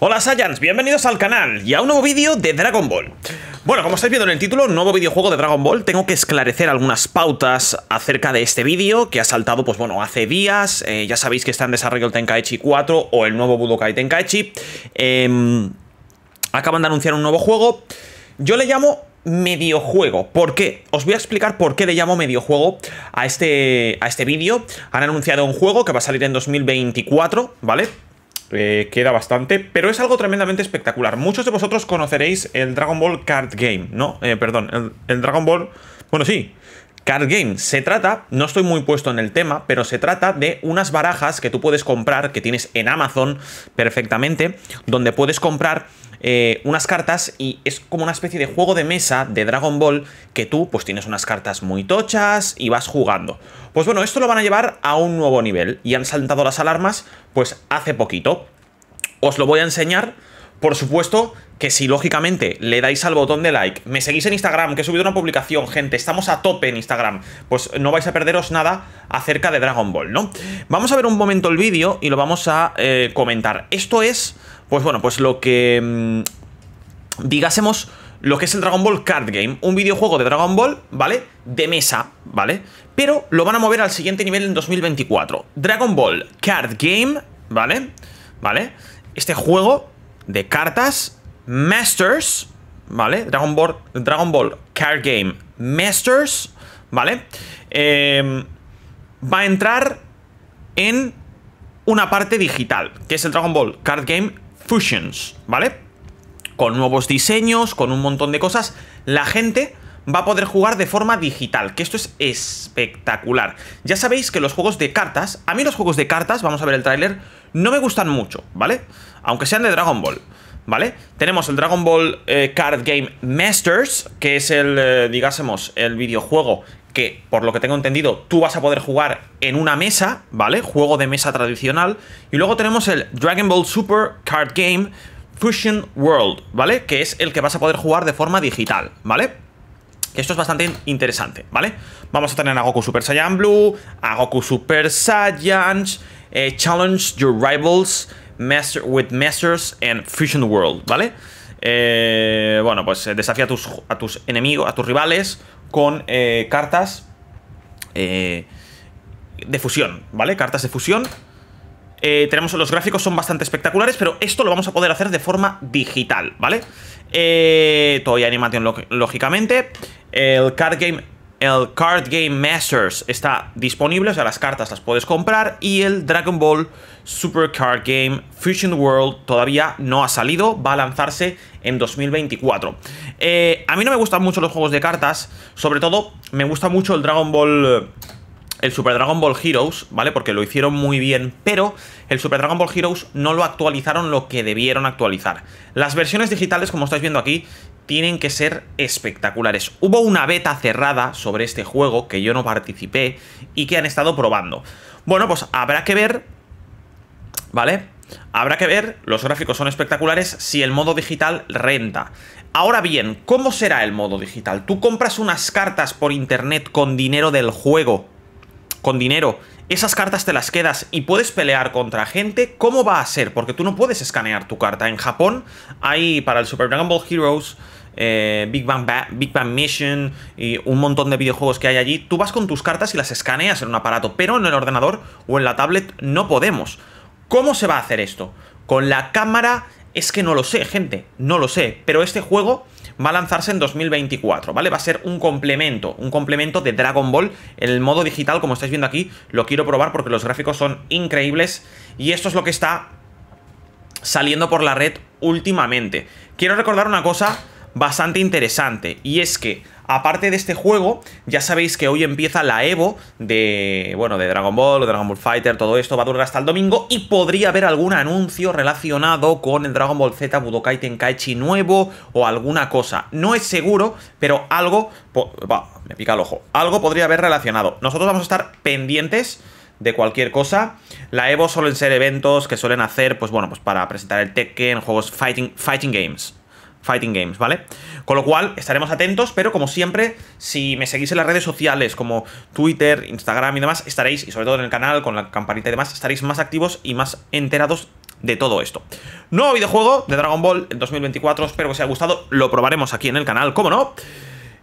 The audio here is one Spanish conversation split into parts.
Hola Saiyans, bienvenidos al canal y a un nuevo vídeo de Dragon Ball Bueno, como estáis viendo en el título, nuevo videojuego de Dragon Ball Tengo que esclarecer algunas pautas acerca de este vídeo Que ha saltado, pues bueno, hace días eh, Ya sabéis que está en desarrollo el Tenkaichi 4 o el nuevo Budokai Tenkaichi em, Acaban de anunciar un nuevo juego Yo le llamo mediojuego. ¿Por qué? Os voy a explicar por qué le llamo mediojuego a este, a este vídeo. Han anunciado un juego que va a salir en 2024, ¿vale? Eh, queda bastante, pero es algo tremendamente espectacular. Muchos de vosotros conoceréis el Dragon Ball Card Game, ¿no? Eh, perdón, el Dragon Ball... Bueno, sí, Card Game. Se trata, no estoy muy puesto en el tema, pero se trata de unas barajas que tú puedes comprar, que tienes en Amazon perfectamente, donde puedes comprar eh, unas cartas y es como una especie de juego de mesa de Dragon Ball que tú pues tienes unas cartas muy tochas y vas jugando. Pues bueno, esto lo van a llevar a un nuevo nivel y han saltado las alarmas pues hace poquito. Os lo voy a enseñar por supuesto que si lógicamente le dais al botón de like, me seguís en Instagram, que he subido una publicación, gente, estamos a tope en Instagram, pues no vais a perderos nada acerca de Dragon Ball, ¿no? Vamos a ver un momento el vídeo y lo vamos a eh, comentar. Esto es, pues bueno, pues lo que mm, digásemos lo que es el Dragon Ball Card Game, un videojuego de Dragon Ball, ¿vale? De mesa, ¿vale? Pero lo van a mover al siguiente nivel en 2024. Dragon Ball Card Game, ¿vale? ¿Vale? Este juego de cartas, Masters, ¿vale? Dragon Ball, Dragon Ball Card Game Masters, ¿vale? Em, va a entrar en una parte digital, que es el Dragon Ball Card Game Fusions, ¿vale? Con nuevos diseños, con un montón de cosas. La gente va a poder jugar de forma digital, que esto es espectacular. Ya sabéis que los juegos de cartas, a mí los juegos de cartas, vamos a ver el tráiler, no me gustan mucho, ¿vale? Aunque sean de Dragon Ball. ¿vale? Tenemos el Dragon Ball eh, Card Game Masters, que es el, eh, digásemos, el videojuego que, por lo que tengo entendido, tú vas a poder jugar en una mesa, ¿vale? Juego de mesa tradicional. Y luego tenemos el Dragon Ball Super Card Game Fusion World, ¿vale? Que es el que vas a poder jugar de forma digital, ¿vale? esto es bastante interesante, ¿vale? Vamos a tener a Goku Super Saiyan Blue, a Goku Super Saiyan, eh, Challenge Your Rivals master, with Masters and Fusion World, ¿vale? Eh, bueno, pues eh, desafía a tus, enemigos, a tus rivales con cartas de fusión, ¿vale? Cartas de fusión eh, tenemos los gráficos son bastante espectaculares, pero esto lo vamos a poder hacer de forma digital, ¿vale? Eh, Toy Animation, lógicamente. El Card Game el Card Game Masters está disponible, o sea, las cartas las puedes comprar. Y el Dragon Ball Super Card Game Fusion World todavía no ha salido, va a lanzarse en 2024. Eh, a mí no me gustan mucho los juegos de cartas, sobre todo me gusta mucho el Dragon Ball el Super Dragon Ball Heroes, ¿vale? Porque lo hicieron muy bien, pero el Super Dragon Ball Heroes no lo actualizaron lo que debieron actualizar. Las versiones digitales, como estáis viendo aquí, tienen que ser espectaculares. Hubo una beta cerrada sobre este juego que yo no participé y que han estado probando. Bueno, pues habrá que ver, ¿vale? Habrá que ver, los gráficos son espectaculares, si el modo digital renta. Ahora bien, ¿cómo será el modo digital? Tú compras unas cartas por internet con dinero del juego, con dinero, esas cartas te las quedas y puedes pelear contra gente, ¿cómo va a ser? Porque tú no puedes escanear tu carta. En Japón hay para el Super Dragon Ball Heroes... Eh, Big, Bang Big Bang Mission y un montón de videojuegos que hay allí, tú vas con tus cartas y las escaneas en un aparato, pero en el ordenador o en la tablet no podemos. ¿Cómo se va a hacer esto? Con la cámara es que no lo sé, gente, no lo sé, pero este juego va a lanzarse en 2024, ¿vale? Va a ser un complemento, un complemento de Dragon Ball. En El modo digital, como estáis viendo aquí, lo quiero probar porque los gráficos son increíbles y esto es lo que está saliendo por la red últimamente. Quiero recordar una cosa bastante interesante. Y es que, aparte de este juego, ya sabéis que hoy empieza la Evo de, bueno, de Dragon Ball, Dragon Ball Fighter, todo esto va a durar hasta el domingo y podría haber algún anuncio relacionado con el Dragon Ball Z Budokai Tenkaichi nuevo o alguna cosa. No es seguro, pero algo, me pica el ojo, algo podría haber relacionado. Nosotros vamos a estar pendientes de cualquier cosa. La Evo suelen ser eventos que suelen hacer, pues bueno, pues para presentar el Tekken, juegos fighting, fighting games. Fighting Games, ¿vale? Con lo cual, estaremos atentos, pero como siempre, si me seguís en las redes sociales como Twitter, Instagram y demás, estaréis, y sobre todo en el canal, con la campanita y demás, estaréis más activos y más enterados de todo esto. Nuevo videojuego de Dragon Ball en 2024, espero que os haya gustado, lo probaremos aquí en el canal, ¿cómo no?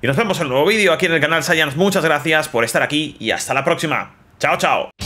Y nos vemos en el nuevo vídeo aquí en el canal Saiyans, muchas gracias por estar aquí y hasta la próxima. ¡Chao, chao!